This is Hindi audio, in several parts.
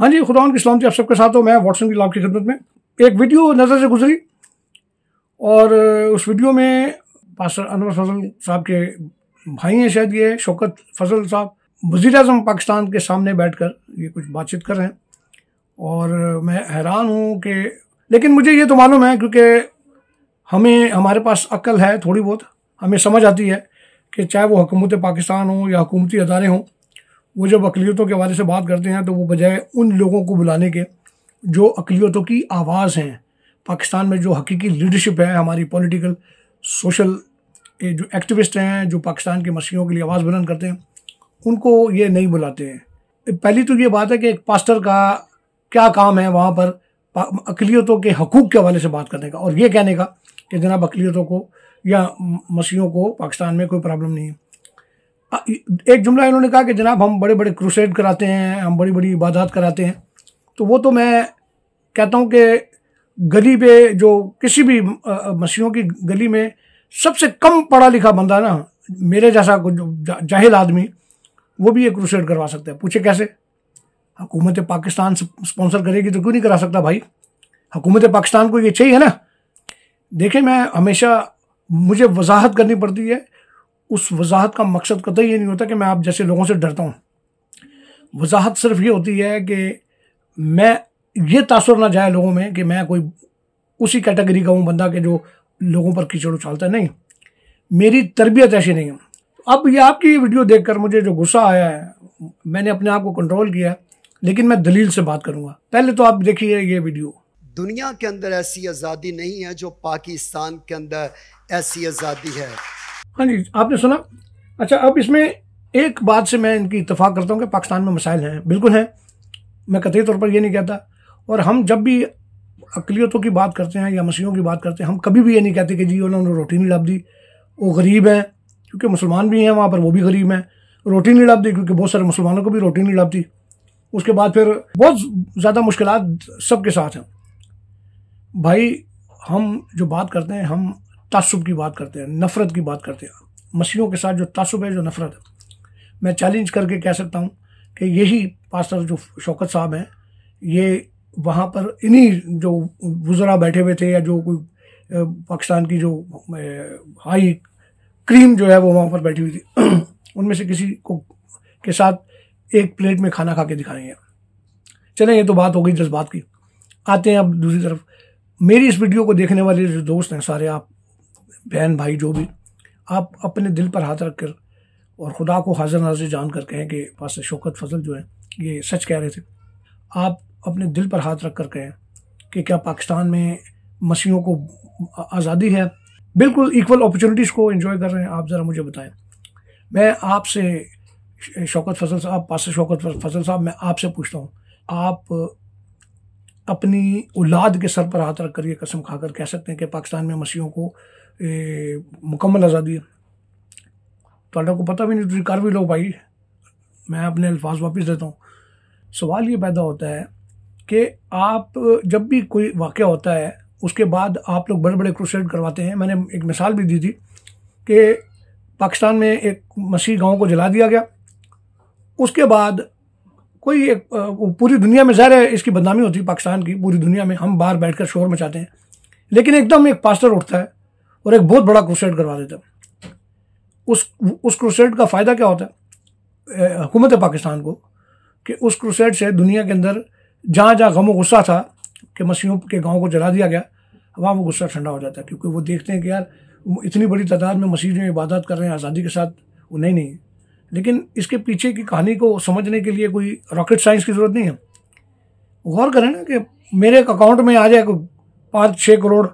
हाँ जी खुदा की सलामती आप सबके साथ हो मैं वाटसन की लाभ की खिदमत में एक वीडियो नज़र से गुजरी और उस वीडियो में पास्टर अनवर फजल साहब के भाई हैं शायद ये शौकत फजल साहब वज़ी अजम पाकिस्तान के सामने बैठ कर ये कुछ बातचीत कर रहे हैं और मैं हैरान हूँ कि लेकिन मुझे ये तो मालूम है क्योंकि हमें हमारे पास अक्ल है थोड़ी बहुत हमें समझ आती है कि चाहे वो हुकूमत पाकिस्तान हो या हुकूमती अदारे हों वो जब अकलीतों के बारे से बात करते हैं तो वो बजाय उन लोगों को बुलाने के जो अकलीतों की आवाज़ हैं पाकिस्तान में जो हकीकी लीडरशिप है हमारी पॉलिटिकल सोशल जो एक्टिविस्ट हैं जो पाकिस्तान के मसीहों के लिए आवाज़ बुलंद करते हैं उनको ये नहीं बुलाते हैं पहली तो ये बात है कि एक पास्टर का क्या काम है वहाँ पर अकलीतों के हकूक़ के हवाले से बात करने का और ये कहने का कि जनाब अकलीतों को या मसीहों को पाकिस्तान में कोई प्रॉब्लम नहीं है एक जुमला इन्होंने कहा कि जनाब हम बड़े बड़े क्रूसेड कराते हैं हम बड़ी बड़ी इबादत कराते हैं तो वो तो मैं कहता हूँ कि गली पे जो किसी भी मसीहों की गली में सबसे कम पढ़ा लिखा बंदा ना मेरे जैसा जा, जाहिल आदमी वो भी ये क्रूसेड करवा सकता है पूछे कैसे हुकूमत पाकिस्तान स्पॉन्सर करेगी तो क्यों नहीं करा सकता भाई हुकूमत पाकिस्तान को ये चाहिए ना देखें मैं हमेशा मुझे वजाहत करनी पड़ती है उस वजाहत का मकसद कतई ये नहीं होता कि मैं आप जैसे लोगों से डरता हूँ वजाहत सिर्फ ये होती है कि मैं ये तासर ना जाए लोगों में कि मैं कोई उसी कैटेगरी का हूँ बंदा के जो लोगों पर कीचड़ उछालता है नहीं मेरी तरबियत ऐसी नहीं है अब ये आपकी वीडियो देखकर मुझे जो गुस्सा आया है मैंने अपने आप को कंट्रोल किया लेकिन मैं दलील से बात करूंगा पहले तो आप देखिए ये वीडियो दुनिया के अंदर ऐसी आज़ादी नहीं है जो पाकिस्तान के अंदर ऐसी आज़ादी है हाँ जी आपने सुना अच्छा अब इसमें एक बात से मैं इनकी इतफाक़ करता हूँ कि पाकिस्तान में मसाइल हैं बिल्कुल हैं मैं कतई तौर पर यह नहीं कहता और हम जब भी अकलीतों की बात करते हैं या मसीहों की बात करते हैं हम कभी भी ये नहीं कहते कि जी उन्होंने रोटी नहीं लाभ दी वो गरीब हैं क्योंकि मुसलमान भी हैं वहाँ पर वो भी गरीब हैं रोटी नहीं लाभ दी क्योंकि बहुत सारे मुसलमानों को भी रोटी नहीं लाभ दी उसके बाद फिर बहुत ज़्यादा मुश्किल सबके साथ हैं भाई हम जो बात करते हैं हम तसब की बात करते हैं नफ़रत की बात करते हैं मसीहों के साथ जो तसब है जो नफ़रत है मैं चैलेंज करके कह सकता हूँ कि यही पास्टर जो शौकत साहब हैं ये वहाँ पर इन्हीं जो बुजरा बैठे हुए थे या जो कोई पाकिस्तान की जो हाई क्रीम जो है वो वहाँ पर बैठी हुई थी उनमें से किसी को के साथ एक प्लेट में खाना खा के दिखाएंगे चलें ये तो बात हो गई जज्बात की आते हैं अब दूसरी तरफ मेरी इस वीडियो को देखने वाले जो दोस्त हैं सारे आप बहन भाई जो भी आप अपने दिल पर हाथ रख कर और ख़ुदा को हाजिर नाजिर जान कर कहें कि पास शौकत फजल जो है ये सच कह रहे थे आप अपने दिल पर हाथ रख कर कहें कि क्या पाकिस्तान में मसीहों को आज़ादी है बिल्कुल इक्वल अपॉर्चुनिटीज़ को इन्जॉय कर रहे हैं आप ज़रा मुझे बताएं मैं आपसे शौकत फजल साहब पास शौकत फजल साहब मैं आपसे पूछता हूँ आप अपनी औलाद के सर पर हाथ रख कर ये कसम खाकर कह सकते हैं कि पाकिस्तान में मसीहों को मुकम्मल आज़ादी है तो को पता भी नहीं तुझे कर भी लो भाई मैं अपने अल्फाज वापस देता हूँ सवाल ये पैदा होता है कि आप जब भी कोई वाक़ होता है उसके बाद आप लोग बड़े बड़े क्रूसेड करवाते हैं मैंने एक मिसाल भी दी थी कि पाकिस्तान में एक मसीह गांव को जला दिया गया उसके बाद कोई एक पूरी दुनिया में ज़ाहिर है इसकी बदनामी होती है पाकिस्तान की पूरी दुनिया में हम बाहर बैठकर शोर मचाते हैं लेकिन एकदम एक पास्टर उठता है और एक बहुत बड़ा क्रूसेड करवा देते हैं उस उस क्रूसेड का फ़ायदा क्या होता है हुकूमत पाकिस्तान को कि उस क्रूसेड से दुनिया के अंदर जहाँ जहाँ गम गुस्सा था कि मसीहों के गाँव को जला दिया गया वहाँ वो गुस्सा ठंडा हो जाता है क्योंकि वो देखते हैं कि यार इतनी बड़ी तादाद में मसीह जो इबादत कर रहे हैं आज़ादी के साथ वो नहीं नहीं लेकिन इसके पीछे की कहानी को समझने के लिए कोई रॉकेट साइंस की ज़रूरत नहीं है गौर करें ना कि मेरे अकाउंट में आ जाए पाँच छः करोड़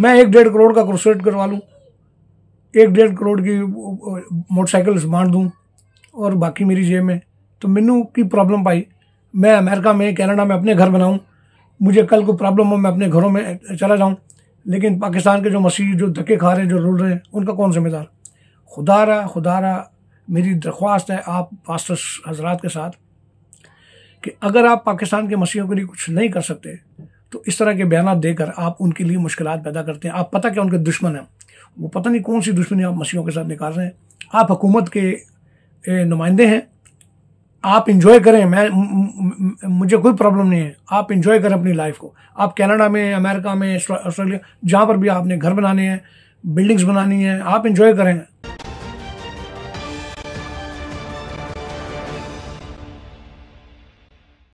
मैं एक डेढ़ करोड़ का क्रोसेट करवा लूँ एक डेढ़ करोड़ की मोटरसाइकिल्स बांट दूँ और बाकी मेरी जेब में तो मैनू की प्रॉब्लम पाई मैं अमेरिका में कनाडा में अपने घर बनाऊँ मुझे कल को प्रॉब्लम हो मैं अपने घरों में चला जाऊँ लेकिन पाकिस्तान के जो मसीह जो धक्के खा रहे हैं जो रुल रहे हैं उनका कौन जिम्मेदार खुदा रहा खुदा रहा मेरी दरख्वास्त है आप पास्टर हजरात के साथ कि अगर आप पाकिस्तान के मसीहों के लिए कुछ नहीं कर सकते तो इस तरह के बयान देकर आप उनके लिए मुश्किल पैदा करते हैं आप पता क्या उनके दुश्मन हैं वो पता नहीं कौन सी दुश्मनी आप मसीहों के साथ निकाल रहे हैं आप हुकूमत के नुमाइंदे हैं आप इंजॉय करें मैं मुझे कोई प्रॉब्लम नहीं है आप इंजॉय करें अपनी लाइफ को आप कनाडा में अमेरिका में ऑस्ट्रेलिया जहाँ पर भी आपने घर बनाने हैं बिल्डिंग्स बनानी हैं आप इंजॉय करें